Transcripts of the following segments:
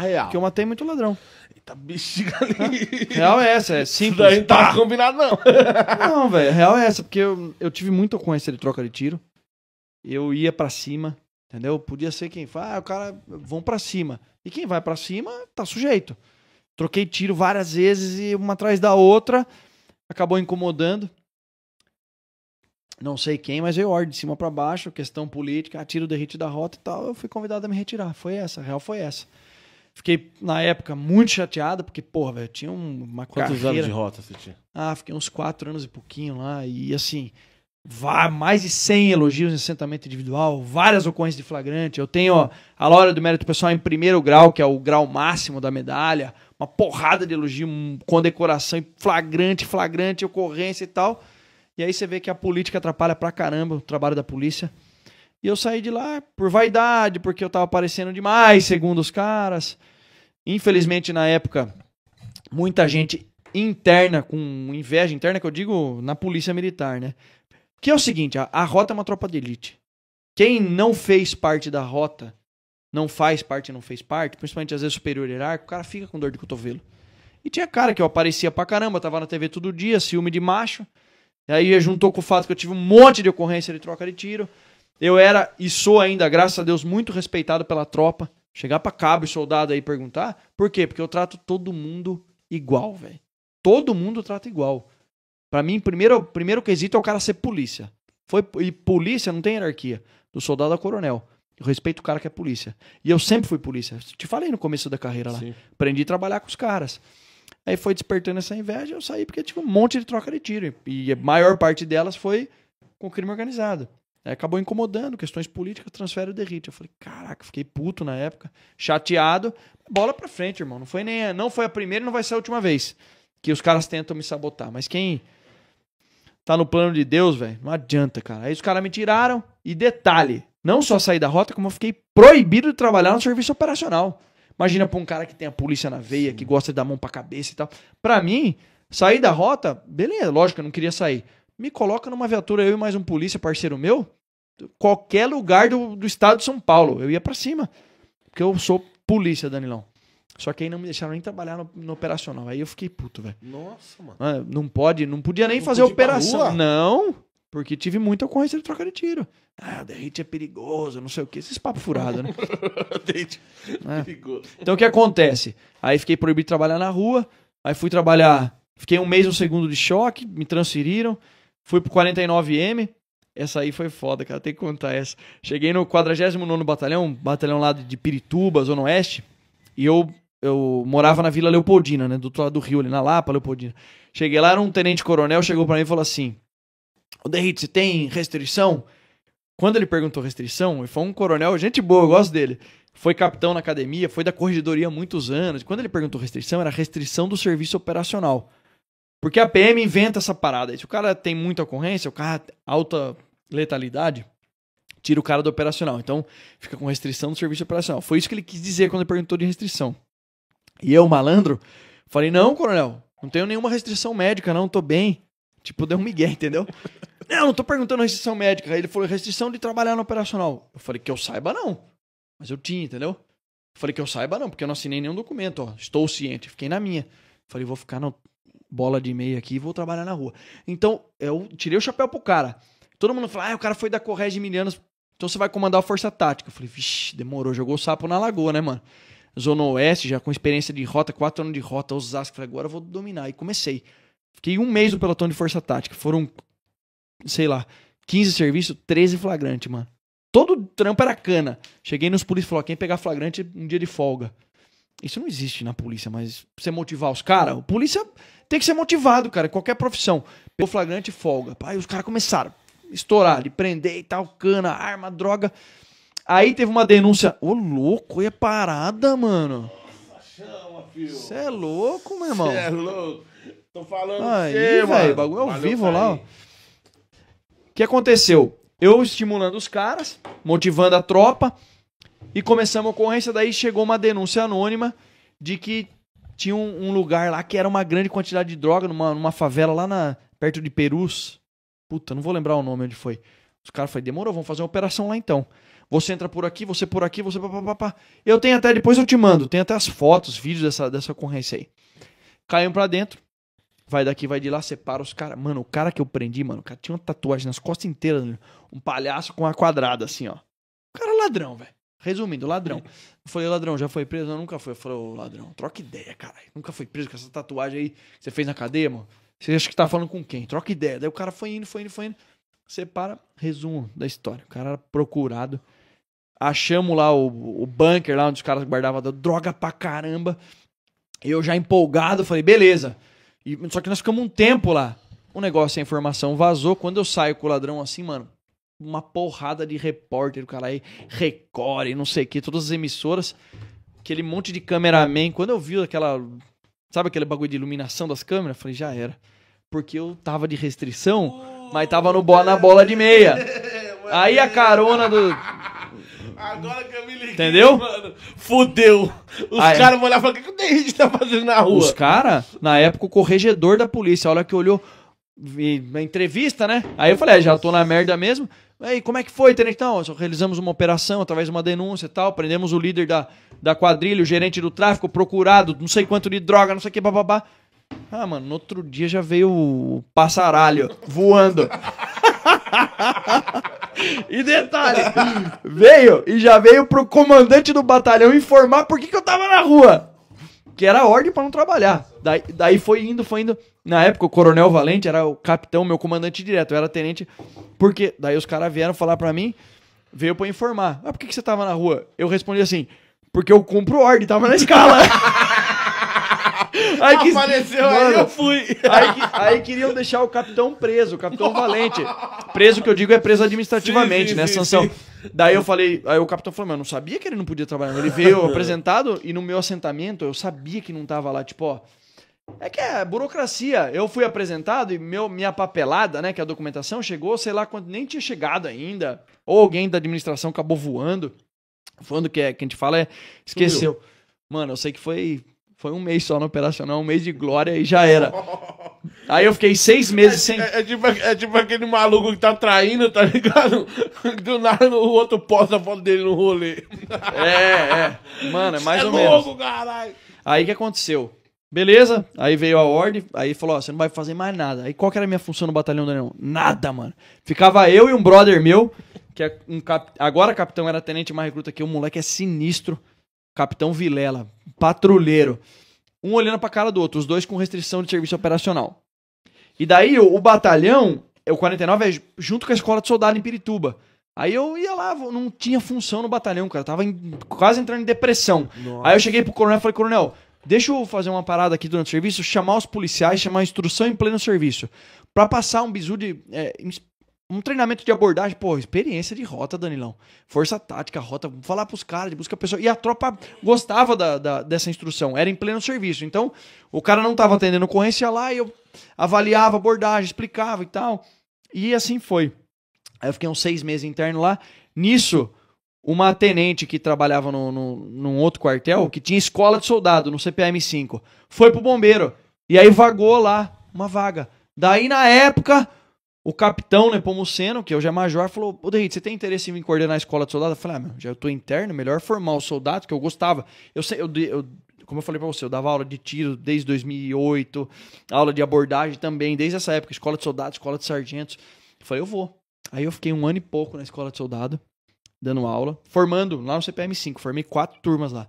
real. Porque eu matei muito ladrão. Eita bexiga ali. Real é essa, é simples. Isso daí não tá combinado, não. não, velho, real é essa, porque eu, eu tive muita ocorrência de troca de tiro. Eu ia para cima, entendeu? Podia ser quem fala, ah, o cara, vão para cima. E quem vai para cima tá sujeito. Troquei tiro várias vezes e uma atrás da outra acabou incomodando. Não sei quem, mas eu ordem de cima para baixo, questão política, ah, tiro derrite da rota e tal. Eu fui convidado a me retirar. Foi essa, a real foi essa. Fiquei, na época, muito chateado, porque, porra, velho, tinha uma Quantos carreira... anos de rota você tinha? Ah, fiquei uns quatro anos e pouquinho lá. E, assim, vá, mais de 100 elogios em assentamento individual, várias ocorrências de flagrante. Eu tenho ó, a Laura do Mérito Pessoal em primeiro grau, que é o grau máximo da medalha. Uma porrada de elogio, um, condecoração flagrante, flagrante, ocorrência e tal. E aí você vê que a política atrapalha pra caramba o trabalho da polícia. E eu saí de lá por vaidade, porque eu tava aparecendo demais, segundo os caras. Infelizmente, na época, muita gente interna, com inveja interna, que eu digo na polícia militar, né? Que é o seguinte, a, a rota é uma tropa de elite. Quem não fez parte da rota, não faz parte, não fez parte, principalmente às vezes superior hierárquico, o cara fica com dor de cotovelo. E tinha cara que eu aparecia pra caramba, tava na TV todo dia, ciúme de macho. E aí juntou com o fato que eu tive um monte de ocorrência de troca de tiro. Eu era e sou ainda, graças a Deus, muito respeitado pela tropa. Chegar para cabo e soldado aí perguntar, por quê? Porque eu trato todo mundo igual, velho. Todo mundo trata igual. Para mim, primeiro, primeiro quesito é o cara ser polícia. Foi e polícia não tem hierarquia, do soldado a coronel. Eu respeito o cara que é polícia. E eu sempre fui polícia. Te falei no começo da carreira lá. Sim. Aprendi a trabalhar com os caras. Aí foi despertando essa inveja, eu saí porque tive tipo, um monte de troca de tiro. E a maior parte delas foi com crime organizado. É, acabou incomodando, questões políticas, transfere o Derrite. Eu falei, caraca, fiquei puto na época, chateado. Bola pra frente, irmão. Não foi nem não foi a primeira e não vai ser a última vez que os caras tentam me sabotar. Mas quem tá no plano de Deus, velho, não adianta, cara. Aí os caras me tiraram. E detalhe, não só saí da rota, como eu fiquei proibido de trabalhar no serviço operacional. Imagina pra um cara que tem a polícia na veia, que gosta de dar mão pra cabeça e tal. Pra mim, sair da rota, beleza, lógico, eu não queria sair. Me coloca numa viatura, eu e mais um polícia, parceiro meu, qualquer lugar do, do estado de São Paulo. Eu ia para cima. Porque eu sou polícia, Danilão. Só que aí não me deixaram nem trabalhar no, no operacional. Aí eu fiquei puto, velho. Nossa, mano. Ah, não pode, não podia nem não fazer operação. Não, porque tive muita ocorrência de troca de tiro. Ah, o derrite é perigoso, não sei o quê. Esses papos furados, né? É, é. perigoso. Então o que acontece? Aí fiquei proibido de trabalhar na rua. Aí fui trabalhar. Fiquei um mês no segundo de choque, me transferiram. Fui pro 49M. Essa aí foi foda, cara. Tem que contar essa. Cheguei no 49 Batalhão, batalhão lá de Pirituba, Zona Oeste. E eu, eu morava na Vila Leopoldina, né? Do outro lado do rio, ali na Lapa, Leopoldina. Cheguei lá, era um tenente-coronel, chegou para mim e falou assim: Ô Derrite, você tem restrição? Quando ele perguntou restrição, e foi um coronel, gente boa, eu gosto dele. Foi capitão na academia, foi da corregedoria há muitos anos. Quando ele perguntou restrição, era restrição do serviço operacional. Porque a PM inventa essa parada. Se o cara tem muita ocorrência, o cara alta letalidade, tira o cara do operacional. Então, fica com restrição do serviço operacional. Foi isso que ele quis dizer quando ele perguntou de restrição. E eu, malandro, falei: "Não, coronel, não tenho nenhuma restrição médica, não, tô bem". Tipo, deu um migué, entendeu? não, não tô perguntando restrição médica. Aí ele falou: "Restrição de trabalhar no operacional". Eu falei: "Que eu saiba não". Mas eu tinha, entendeu? Eu falei que eu saiba não, porque eu não assinei nenhum documento, ó. Estou ciente, fiquei na minha. Falei, vou ficar no, bola de meia aqui e vou trabalhar na rua. Então, eu tirei o chapéu pro cara. Todo mundo fala, ah, o cara foi da Correia de Milianos, então você vai comandar a força tática. Eu falei, vixi, demorou, jogou o sapo na lagoa, né, mano? Zona Oeste, já com experiência de rota, quatro anos de rota, Osasco. Falei, agora eu vou dominar. E comecei. Fiquei um mês no pelotão de força tática. Foram, sei lá, 15 serviços, 13 flagrante, mano. Todo trampo era cana. Cheguei nos polícias e falou: quem pegar flagrante, um dia de folga. Isso não existe na polícia, mas você motivar os caras. Polícia tem que ser motivado, cara. Qualquer profissão. Pegou flagrante, folga. Aí os caras começaram a estourar, de prender e tal, cana, arma, droga. Aí teve uma denúncia. Ô, louco, é parada, mano. Você é louco, meu irmão. Você é louco. Tô falando aí, velho. O bagulho é ao vivo lá, ó. O que aconteceu? Eu estimulando os caras, motivando a tropa e começamos a ocorrência. Daí chegou uma denúncia anônima de que tinha um, um lugar lá que era uma grande quantidade de droga numa, numa favela lá na, perto de Perus. Puta, não vou lembrar o nome onde foi. Os caras falaram, demorou, vamos fazer uma operação lá então. Você entra por aqui, você por aqui, você papapá. Eu tenho até, depois eu te mando, tem até as fotos, vídeos dessa, dessa ocorrência aí. Caiu pra dentro, vai daqui, vai de lá, separa os caras. Mano, o cara que eu prendi, mano, o cara tinha uma tatuagem nas costas inteiras, um palhaço com uma quadrada assim, ó. O cara é ladrão, velho. Resumindo, ladrão. Eu falei, ladrão, já foi preso? Não, nunca foi. Eu falei, ô, ladrão, troca ideia, caralho. Nunca foi preso com essa tatuagem aí que você fez na cadeia, mano. Você acha que tá falando com quem? Troca ideia. Daí o cara foi indo, foi indo, foi indo. Separa, resumo da história. O cara era procurado. Achamos lá o, o bunker, lá onde os caras guardavam droga pra caramba. Eu já empolgado, falei, beleza. E, só que nós ficamos um tempo lá. O negócio, a informação vazou. Quando eu saio com o ladrão assim, mano, uma porrada de repórter, o cara aí, Record, e não sei o que, todas as emissoras, aquele monte de cameraman. Quando eu vi aquela. Sabe aquele bagulho de iluminação das câmeras? Falei, já era. Porque eu tava de restrição, mas tava no bo na bola de meia. Aí a carona do. Agora que eu me liguei, Entendeu? mano. Fudeu. Os caras vão olhar e falar, o que, que o Henrique tá fazendo na rua? Os caras, na época, o corregedor da polícia, a hora que olhou, na entrevista, né? Aí eu falei, ah, já tô na merda mesmo. Aí, como é que foi, Tenente? realizamos uma operação através de uma denúncia e tal, prendemos o líder da, da quadrilha, o gerente do tráfico, procurado, não sei quanto de droga, não sei o que, bababá. Ah, mano, no outro dia já veio o passaralho voando. e detalhe, veio e já veio pro comandante do batalhão informar por que, que eu tava na rua. Que era ordem para não trabalhar. Daí, daí foi indo, foi indo. Na época, o Coronel Valente era o capitão, meu comandante direto, eu era tenente. Porque daí os caras vieram falar para mim, veio para informar. Mas ah, por que, que você tava na rua? Eu respondi assim, porque eu cumpro ordem, tava na escala. aí que, Apareceu mano, aí, eu fui. aí, que, aí, queriam deixar o capitão preso, o capitão Valente. Preso que eu digo é preso administrativamente, sim, sim, né, sim, sanção. Daí eu falei, aí o capitão falou, mas eu não sabia que ele não podia trabalhar. Ele veio apresentado e no meu assentamento eu sabia que não tava lá, tipo, ó, é que é burocracia. Eu fui apresentado e meu, minha papelada, né, que é a documentação, chegou, sei lá, quando nem tinha chegado ainda. Ou alguém da administração acabou voando. Voando que, é, que a gente fala é. Esqueceu. Sumiu. Mano, eu sei que foi. Foi um mês só no operacional, um mês de glória e já era. Aí eu fiquei seis meses sem. É, é, é, tipo, é tipo aquele maluco que tá traindo, tá ligado? Do nada o outro posta a foto dele no rolê. É, é. Mano, é mais é ou é menos. Louco, caralho. Aí que aconteceu? Beleza, aí veio a ordem, aí falou, ó, você não vai fazer mais nada. Aí qual que era a minha função no batalhão, Daniel? Nada, mano. Ficava eu e um brother meu, que é um cap... agora capitão, era tenente mais recruta aqui, o moleque é sinistro. Capitão Vilela, patrulheiro. Um olhando pra cara do outro, os dois com restrição de serviço operacional. E daí o, o batalhão, o 49 é junto com a escola de soldado em Pirituba. Aí eu ia lá, não tinha função no batalhão, cara. Tava em, quase entrando em depressão. Nossa. Aí eu cheguei pro coronel e falei, coronel, Deixa eu fazer uma parada aqui durante o serviço, chamar os policiais, chamar a instrução em pleno serviço. para passar um bizu de. É, um treinamento de abordagem, pô, experiência de rota, Danilão. Força tática, rota, falar pros caras, de busca pessoa. E a tropa gostava da, da, dessa instrução, era em pleno serviço. Então, o cara não tava atendendo ocorrência lá e eu avaliava abordagem, explicava e tal. E assim foi. Aí eu fiquei uns seis meses interno lá. Nisso, uma tenente que trabalhava no, no, num outro quartel, que tinha escola de soldado no CPM 5, foi pro bombeiro. E aí vagou lá uma vaga. Daí, na época, o capitão né Nepomuceno, que hoje é major, falou: Ô Deito, você tem interesse em me coordenar a escola de soldado? Eu falei: Ah, meu, já eu tô interno, melhor formar o soldado, que eu gostava. Eu, eu, eu como eu falei para você, eu dava aula de tiro desde 2008, aula de abordagem também, desde essa época, escola de soldado, escola de sargentos. Eu falei: Eu vou. Aí eu fiquei um ano e pouco na escola de soldado dando aula, formando lá no CPM5, formei quatro turmas lá.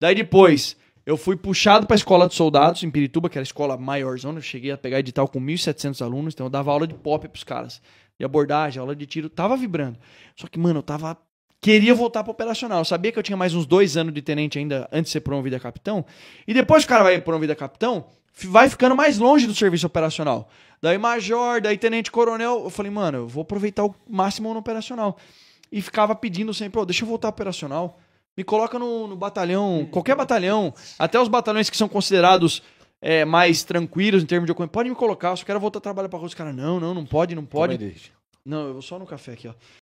Daí depois, eu fui puxado para a escola de soldados em Pirituba, que era a escola maior. eu cheguei a pegar edital com 1.700 alunos, então eu dava aula de pop pros caras, de abordagem, aula de tiro, tava vibrando. Só que, mano, eu tava queria voltar para operacional. Eu sabia que eu tinha mais uns dois anos de tenente ainda antes de ser promovido a capitão. E depois que o cara vai promovido a capitão, vai ficando mais longe do serviço operacional. Daí major, daí tenente coronel. Eu falei, mano, eu vou aproveitar o máximo no operacional e ficava pedindo sempre, oh, deixa eu voltar operacional. Me coloca no, no batalhão, qualquer batalhão, até os batalhões que são considerados é, mais tranquilos em termos de ocorrência. Pode me colocar, eu só quero voltar a trabalhar para Rússia. caras não, não, não pode, não pode. Não, eu vou só no café aqui, ó.